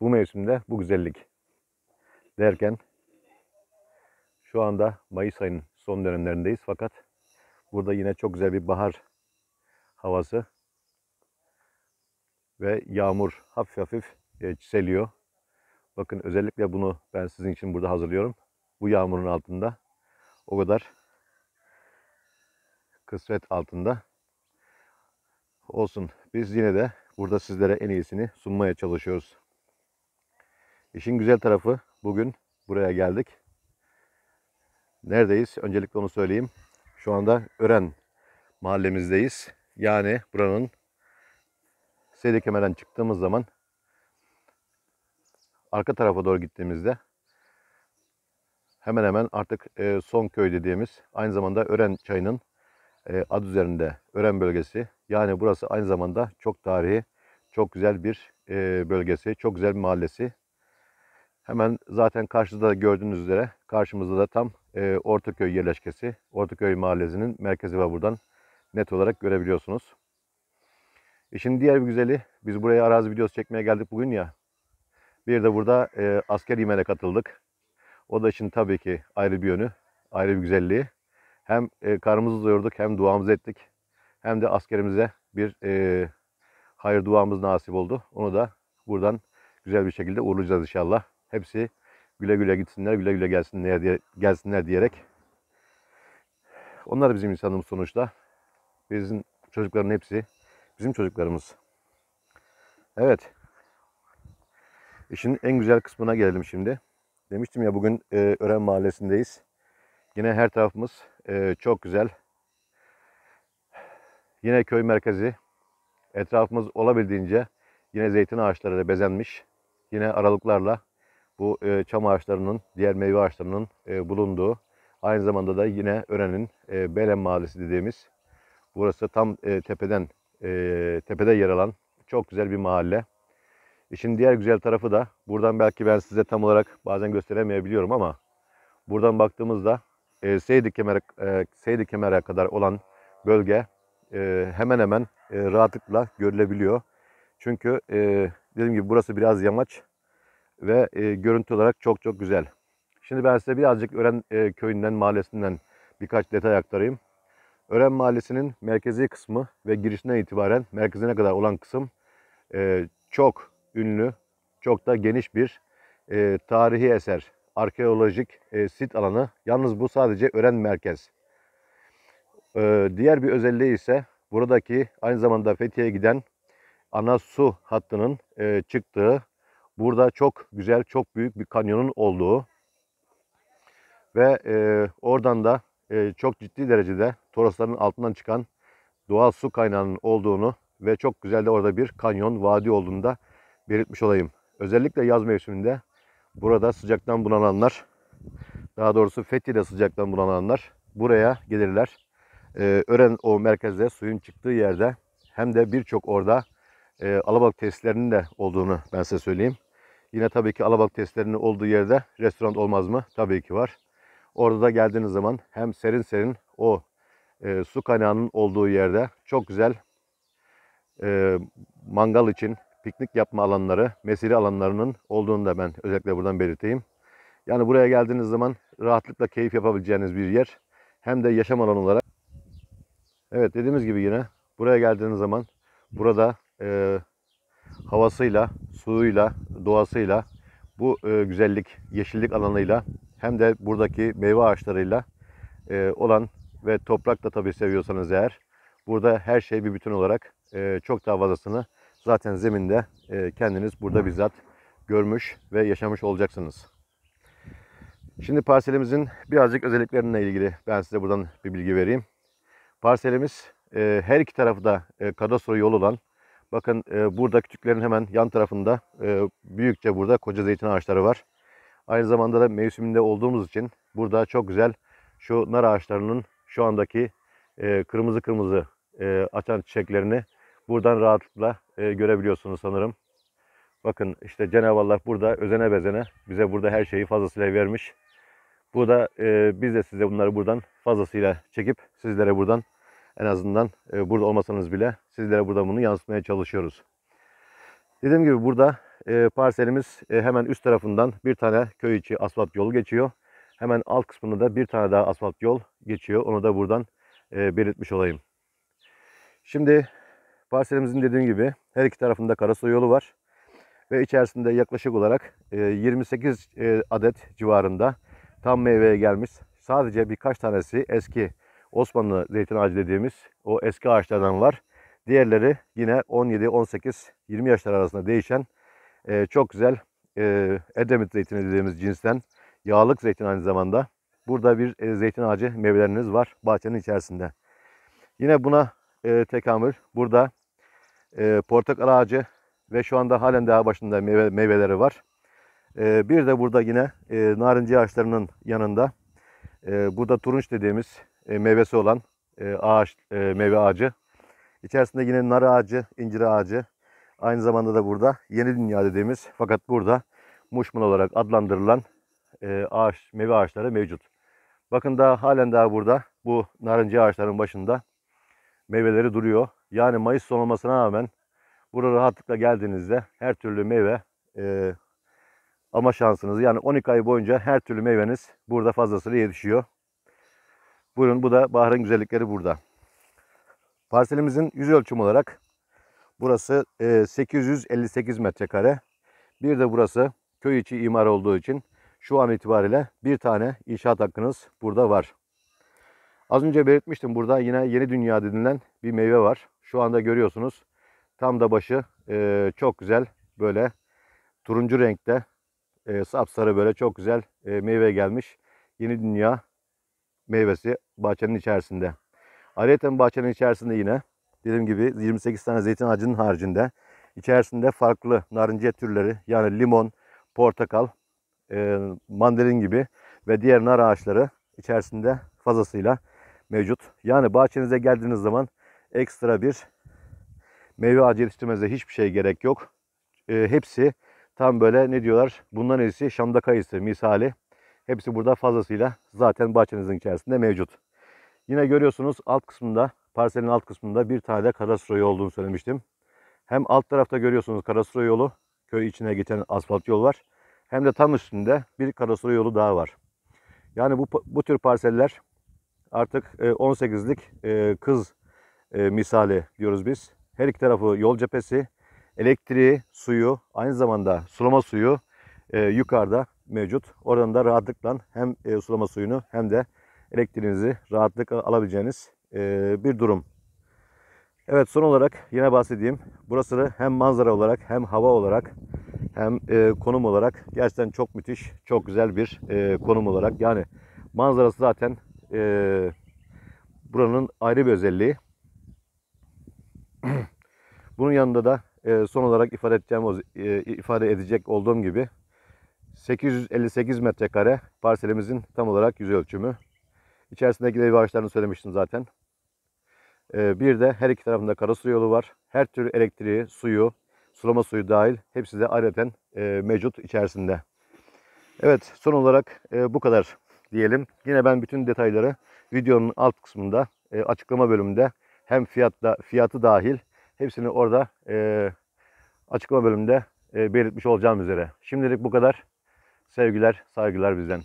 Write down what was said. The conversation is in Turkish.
bu mevsimde bu güzellik derken şu anda Mayıs ayının son dönemlerindeyiz fakat burada yine çok güzel bir bahar havası ve yağmur hafif hafif e, çiseliyor. Bakın özellikle bunu ben sizin için burada hazırlıyorum. Bu yağmurun altında o kadar kısvet altında olsun. Biz yine de burada sizlere en iyisini sunmaya çalışıyoruz. İşin güzel tarafı bugün buraya geldik. Neredeyiz? Öncelikle onu söyleyeyim. Şu anda Ören mahallemizdeyiz. Yani buranın Seydi Kemer'den çıktığımız zaman arka tarafa doğru gittiğimizde hemen hemen artık e, son köy dediğimiz aynı zamanda Ören çayının e, ad üzerinde Ören bölgesi. Yani burası aynı zamanda çok tarihi, çok güzel bir e, bölgesi, çok güzel bir mahallesi. Hemen zaten karşıda gördüğünüz üzere karşımızda da tam e, Ortaköy yerleşkesi. Ortaköy mahallesinin merkezi var buradan net olarak görebiliyorsunuz. E, şimdi diğer bir güzeli biz buraya arazi videosu çekmeye geldik bugün ya. Bir de burada e, asker imene katıldık. O da için tabii ki ayrı bir yönü, ayrı bir güzelliği. Hem e, karnımızı doyurduk hem duamızı ettik. Hem de askerimize bir e, hayır duamız nasip oldu. Onu da buradan güzel bir şekilde uğurlayacağız inşallah hepsi güle güle gitsinler, güle güle gelsinler, diye, gelsinler diyerek. Onlar bizim insanımız sonuçta. Bizim çocukların hepsi bizim çocuklarımız. Evet. İşin en güzel kısmına gelelim şimdi. Demiştim ya bugün e, Ören Mahallesi'ndeyiz. Yine her tarafımız e, çok güzel. Yine köy merkezi. Etrafımız olabildiğince yine zeytin ağaçlarıyla bezenmiş. Yine aralıklarla bu e, çam ağaçlarının, diğer meyve ağaçlarının e, bulunduğu, aynı zamanda da yine Ören'in e, Belen Mahallesi dediğimiz, burası tam e, tepeden, e, tepede yer alan çok güzel bir mahalle. İşin diğer güzel tarafı da, buradan belki ben size tam olarak bazen gösteremeyebiliyorum ama, buradan baktığımızda e, Seydi, Kemer'e e, Seydi Kemer'e kadar olan bölge e, hemen hemen e, rahatlıkla görülebiliyor. Çünkü e, dediğim gibi burası biraz yamaç ve e, görüntü olarak çok çok güzel. Şimdi ben size birazcık Ören e, köyünden, mahallesinden birkaç detay aktarayım. Ören mahallesinin merkezi kısmı ve girişine itibaren merkezine kadar olan kısım e, çok ünlü, çok da geniş bir e, tarihi eser, arkeolojik e, sit alanı. Yalnız bu sadece Ören merkez. E, diğer bir özelliği ise buradaki aynı zamanda Fethiye'ye giden ana su hattının e, çıktığı Burada çok güzel, çok büyük bir kanyonun olduğu ve e, oradan da e, çok ciddi derecede torosların altından çıkan doğal su kaynağının olduğunu ve çok güzel de orada bir kanyon, vadi olduğunu da belirtmiş olayım. Özellikle yaz mevsiminde burada sıcaktan bulananlar, daha doğrusu Fethi'de sıcaktan bulananlar buraya gelirler. Ee, Ören o merkezde suyun çıktığı yerde hem de birçok orada e, alabalık tesislerinin de olduğunu ben size söyleyeyim. Yine tabii ki alabalık testlerinin olduğu yerde restoran olmaz mı? Tabii ki var. Orada da geldiğiniz zaman hem serin serin o e, su kaynağının olduğu yerde çok güzel e, mangal için piknik yapma alanları, mesire alanlarının olduğunu da ben özellikle buradan belirteyim. Yani buraya geldiğiniz zaman rahatlıkla keyif yapabileceğiniz bir yer. Hem de yaşam alanı olarak. Evet dediğimiz gibi yine buraya geldiğiniz zaman burada e, havasıyla, suyuyla, doğasıyla, bu e, güzellik, yeşillik alanıyla hem de buradaki meyve ağaçlarıyla e, olan ve toprak da tabii seviyorsanız eğer burada her şey bir bütün olarak e, çok daha fazlasını zaten zeminde e, kendiniz burada bizzat görmüş ve yaşamış olacaksınız. Şimdi parselimizin birazcık özelliklerine ilgili ben size buradan bir bilgi vereyim. Parselimiz e, her iki tarafı da e, kadastro yolu olan Bakın e, burada küçüklerin hemen yan tarafında e, büyükçe burada koca zeytin ağaçları var. Aynı zamanda da mevsiminde olduğumuz için burada çok güzel şu nar ağaçlarının şu andaki e, kırmızı kırmızı e, açan çiçeklerini buradan rahatlıkla e, görebiliyorsunuz sanırım. Bakın işte Cenab-ı Allah burada özene bezene bize burada her şeyi fazlasıyla vermiş. Bu da e, biz de size bunları buradan fazlasıyla çekip sizlere buradan en azından e, burada olmasanız bile sizlere burada bunu yansıtmaya çalışıyoruz. Dediğim gibi burada e, parselimiz e, hemen üst tarafından bir tane köy içi asfalt yolu geçiyor. Hemen alt kısmında da bir tane daha asfalt yol geçiyor. Onu da buradan belirtmiş olayım. Şimdi parselimizin dediğim gibi her iki tarafında karasu yolu var. Ve içerisinde yaklaşık olarak 28 adet civarında tam meyveye gelmiş. Sadece birkaç tanesi eski Osmanlı zeytin ağacı dediğimiz o eski ağaçlardan var. Diğerleri yine 17, 18, 20 yaşlar arasında değişen e, çok güzel e, Edremit zeytini dediğimiz cinsten yağlık zeytin aynı zamanda. Burada bir e, zeytin ağacı meyveleriniz var bahçenin içerisinde. Yine buna e, tekamül burada e, portakal ağacı ve şu anda halen daha başında meyve, meyveleri var. E, bir de burada yine e, narinci ağaçlarının yanında e, burada turunç dediğimiz e, meyvesi olan e, ağaç, e, meyve ağacı. İçerisinde yine nar ağacı, incir ağacı. Aynı zamanda da burada yeni dünya dediğimiz fakat burada muşmul olarak adlandırılan e, ağaç, meyve ağaçları mevcut. Bakın daha halen daha burada bu narıncı ağaçların başında meyveleri duruyor. Yani Mayıs son olmasına rağmen buraya rahatlıkla geldiğinizde her türlü meyve e, ama şansınız yani 12 ay boyunca her türlü meyveniz burada fazlasıyla yetişiyor. Buyurun bu da baharın güzellikleri burada. Parselimizin yüz ölçüm olarak burası 858 e, metrekare. Bir de burası köy içi imar olduğu için şu an itibariyle bir tane inşaat hakkınız burada var. Az önce belirtmiştim burada yine yeni dünya denilen bir meyve var. Şu anda görüyorsunuz tam da başı e, çok güzel böyle turuncu renkte e, sapsarı böyle çok güzel e, meyve gelmiş. Yeni dünya meyvesi bahçenin içerisinde. Ayrıca bahçenin içerisinde yine dediğim gibi 28 tane zeytin ağacının haricinde içerisinde farklı narinciye türleri yani limon, portakal, e, mandalin gibi ve diğer nar ağaçları içerisinde fazlasıyla mevcut. Yani bahçenize geldiğiniz zaman ekstra bir meyve ağacı yetiştirmenize hiçbir şey gerek yok. E, hepsi tam böyle ne diyorlar bundan iyisi şamda kayısı misali Hepsi burada fazlasıyla zaten bahçenizin içerisinde mevcut. Yine görüyorsunuz alt kısmında, parselin alt kısmında bir tane de karasura yolu olduğunu söylemiştim. Hem alt tarafta görüyorsunuz karasura yolu, köy içine geçen asfalt yol var. Hem de tam üstünde bir karasura yolu daha var. Yani bu, bu tür parseller artık 18'lik e, e, kız e, misali diyoruz biz. Her iki tarafı yol cephesi, elektriği, suyu, aynı zamanda sulama suyu yukarıda mevcut. Oradan da rahatlıkla hem e, sulama suyunu hem de elektriğinizi rahatlıkla alabileceğiniz e, bir durum. Evet son olarak yine bahsedeyim. Burası hem manzara olarak hem hava olarak hem e, konum olarak gerçekten çok müthiş, çok güzel bir konum olarak. Yani manzarası zaten buranın ayrı bir özelliği. Bunun yanında da son olarak ifade edeceğim ifade edecek olduğum gibi 858 metrekare parselimizin tam olarak yüz ölçümü. İçerisindeki dev ağaçlarını söylemiştim zaten. Ee, bir de her iki tarafında karasu yolu var. Her tür elektriği, suyu, sulama suyu dahil hepsi de ayrıca e, mevcut içerisinde. Evet son olarak e, bu kadar diyelim. Yine ben bütün detayları videonun alt kısmında e, açıklama bölümünde hem fiyatta fiyatı dahil hepsini orada açıklama bölümünde belirtmiş olacağım üzere. Şimdilik bu kadar. Sevgiler, saygılar bizden.